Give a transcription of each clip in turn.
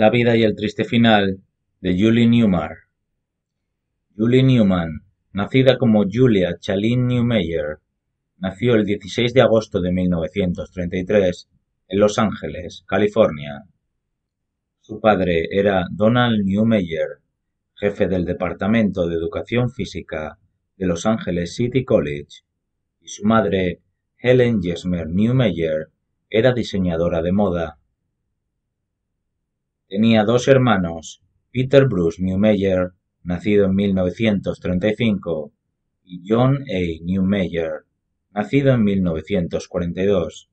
La vida y el triste final de Julie Newmar. Julie Newman, nacida como Julia Chaline Newmeyer, nació el 16 de agosto de 1933 en Los Ángeles, California. Su padre era Donald Newmeyer, jefe del Departamento de Educación Física de Los Ángeles City College, y su madre, Helen Jesmer Newmeyer, era diseñadora de moda Tenía dos hermanos, Peter Bruce Newmeyer, nacido en 1935, y John A. Newmeyer, nacido en 1942.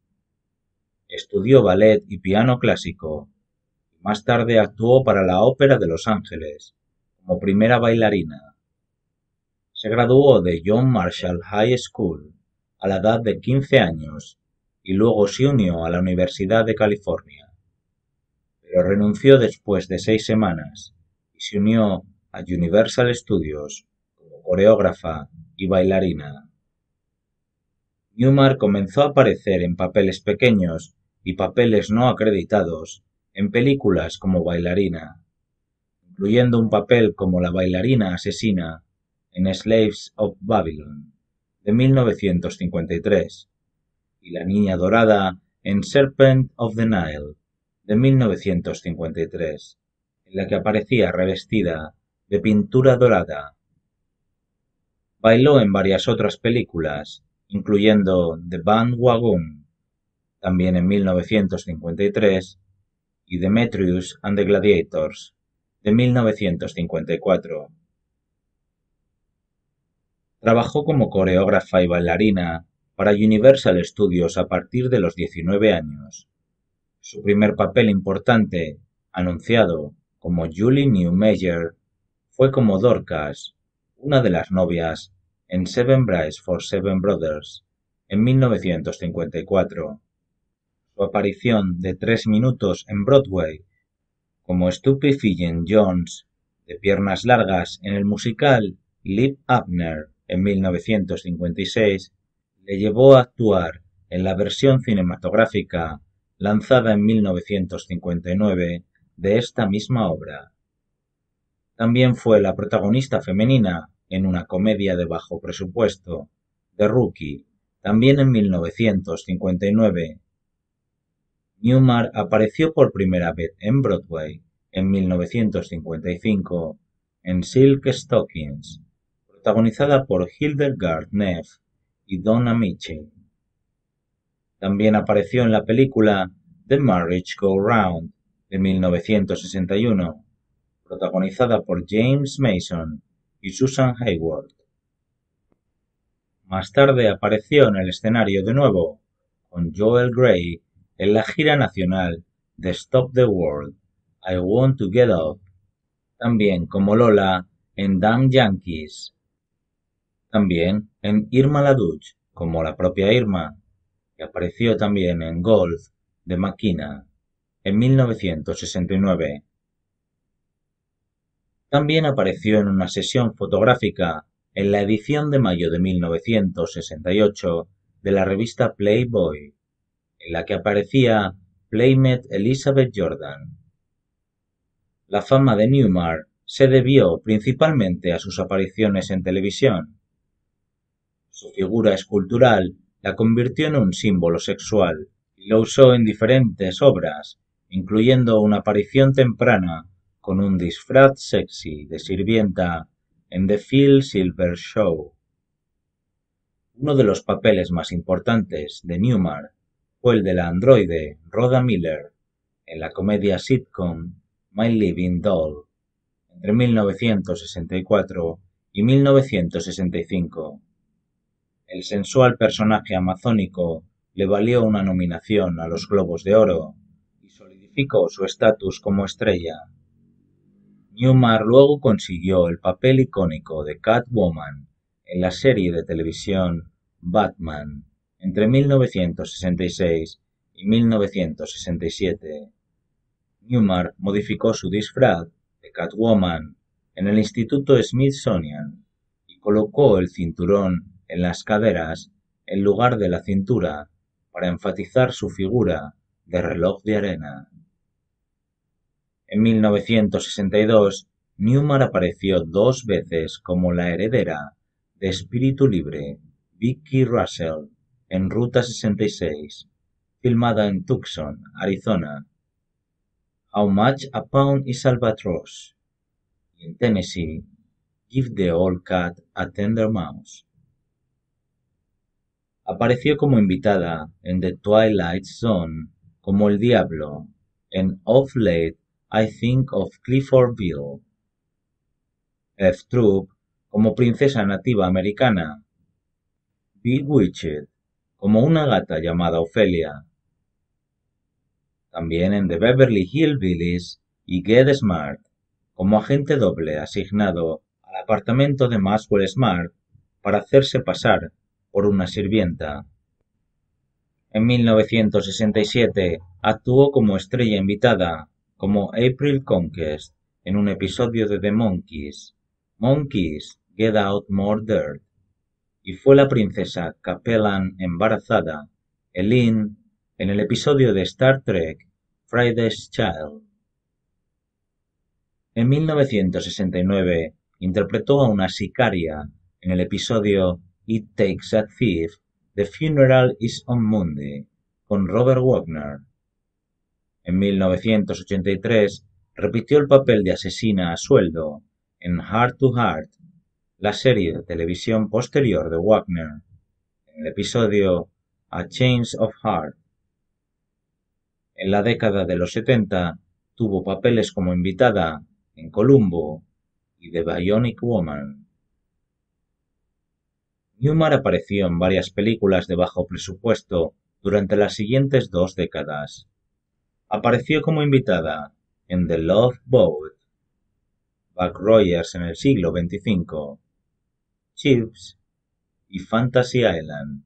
Estudió ballet y piano clásico. Y más tarde actuó para la Ópera de Los Ángeles, como primera bailarina. Se graduó de John Marshall High School a la edad de 15 años y luego se unió a la Universidad de California pero renunció después de seis semanas y se unió a Universal Studios como coreógrafa y bailarina. Newmar comenzó a aparecer en papeles pequeños y papeles no acreditados en películas como bailarina, incluyendo un papel como la bailarina asesina en Slaves of Babylon de 1953 y la niña dorada en Serpent of the Nile de 1953, en la que aparecía revestida de pintura dorada. Bailó en varias otras películas, incluyendo The Wagon, también en 1953, y Demetrius and the Gladiators, de 1954. Trabajó como coreógrafa y bailarina para Universal Studios a partir de los 19 años su primer papel importante, anunciado como Julie Newmeyer, fue como Dorcas, una de las novias, en Seven Brides for Seven Brothers, en 1954. Su aparición de tres minutos en Broadway, como Stupefying Jones, de piernas largas en el musical Liv Abner en 1956, le llevó a actuar en la versión cinematográfica lanzada en 1959 de esta misma obra. También fue la protagonista femenina en una comedia de bajo presupuesto, The Rookie, también en 1959. Newmar apareció por primera vez en Broadway en 1955 en Silk Stockings, protagonizada por Hildegard Neff y Donna Mitchell. También apareció en la película The Marriage Go Round de 1961, protagonizada por James Mason y Susan Hayward. Más tarde apareció en el escenario de nuevo con Joel Grey en la gira nacional de Stop the World, I Want to Get Up, también como Lola en Damn Yankees, también en Irma Laduch como la propia Irma, apareció también en Golf de Makina en 1969. También apareció en una sesión fotográfica en la edición de mayo de 1968 de la revista Playboy, en la que aparecía Playmate Elizabeth Jordan. La fama de Newmar se debió principalmente a sus apariciones en televisión. Su figura escultural la convirtió en un símbolo sexual y lo usó en diferentes obras, incluyendo una aparición temprana con un disfraz sexy de sirvienta en The Phil Silver Show. Uno de los papeles más importantes de Newmar fue el de la androide Rhoda Miller en la comedia sitcom My Living Doll entre 1964 y 1965. El sensual personaje amazónico le valió una nominación a los Globos de Oro y solidificó su estatus como estrella. Newmar luego consiguió el papel icónico de Catwoman en la serie de televisión Batman entre 1966 y 1967. Newmar modificó su disfraz de Catwoman en el Instituto Smithsonian y colocó el cinturón en las caderas en lugar de la cintura para enfatizar su figura de reloj de arena. En 1962, Newman apareció dos veces como la heredera de Espíritu Libre, Vicky Russell, en Ruta 66, filmada en Tucson, Arizona. How Much a Pound is Albatross, y en Tennessee, Give the Old Cat a Tender Mouse. Apareció como invitada en "The Twilight Zone" como el Diablo, en "Of Late I Think of Cliffordville. F Troop como princesa nativa americana, Bewitched como una gata llamada Ofelia, también en The Beverly Hillbillies y Get Smart, como agente doble asignado al apartamento de Maxwell Smart para hacerse pasar por una sirvienta. En 1967 actuó como estrella invitada, como April Conquest, en un episodio de The Monkeys, Monkeys Get Out More Dirt, y fue la princesa Capellan embarazada, Elin, en el episodio de Star Trek Friday's Child. En 1969 interpretó a una sicaria en el episodio It Takes a Thief, The Funeral is on Monday, con Robert Wagner. En 1983 repitió el papel de asesina a sueldo en Heart to Heart, la serie de televisión posterior de Wagner, en el episodio A Change of Heart. En la década de los 70 tuvo papeles como invitada en Columbo y The Bionic Woman. Newmar apareció en varias películas de bajo presupuesto durante las siguientes dos décadas. Apareció como invitada en The Love Boat, Buck Rogers en el siglo XXV, Chips y Fantasy Island.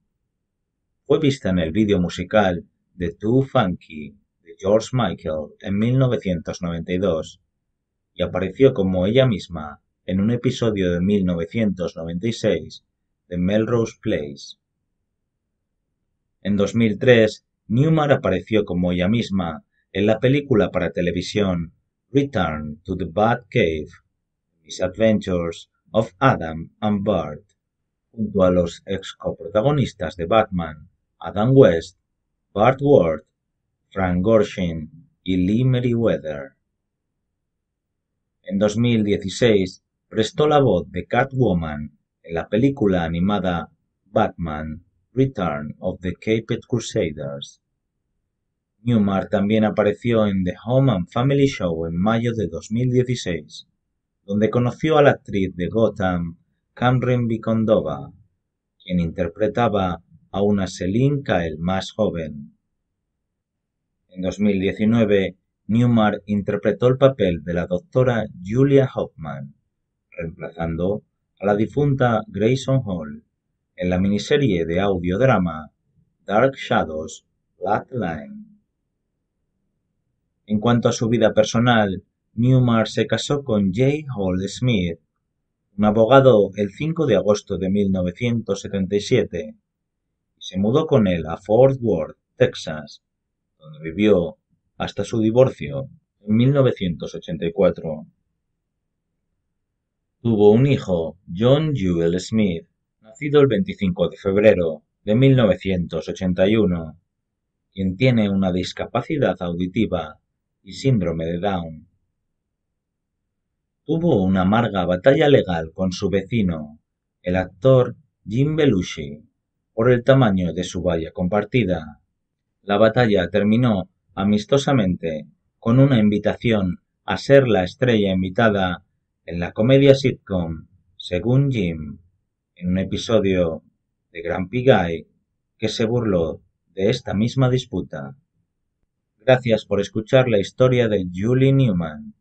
Fue vista en el vídeo musical The Too Funky de George Michael en 1992 y apareció como ella misma en un episodio de 1996 de Melrose Place. En 2003, Newmar apareció como ella misma en la película para televisión Return to the Bad Cave, Adventures of Adam and Bart, junto a los ex coprotagonistas de Batman, Adam West, Bart Ward, Frank Gorshin y Lee Meriwether. En 2016 prestó la voz de Catwoman la película animada Batman Return of the Caped Crusaders. Newmar también apareció en The Home and Family Show en mayo de 2016, donde conoció a la actriz de Gotham, Camryn Vicondova, quien interpretaba a una Selinka el más joven. En 2019, Newmar interpretó el papel de la doctora Julia Hoffman, reemplazando a la difunta Grayson Hall en la miniserie de audiodrama Dark Shadows, Black Line. En cuanto a su vida personal, Newmar se casó con J. Hall Smith, un abogado, el 5 de agosto de 1977, y se mudó con él a Fort Worth, Texas, donde vivió hasta su divorcio en 1984. Tuvo un hijo, John Jewel Smith, nacido el 25 de febrero de 1981, quien tiene una discapacidad auditiva y síndrome de Down. Tuvo una amarga batalla legal con su vecino, el actor Jim Belushi, por el tamaño de su valla compartida. La batalla terminó amistosamente con una invitación a ser la estrella invitada en la comedia sitcom Según Jim, en un episodio de Gran Guy que se burló de esta misma disputa. Gracias por escuchar la historia de Julie Newman.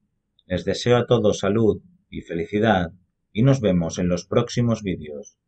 Les deseo a todos salud y felicidad y nos vemos en los próximos vídeos.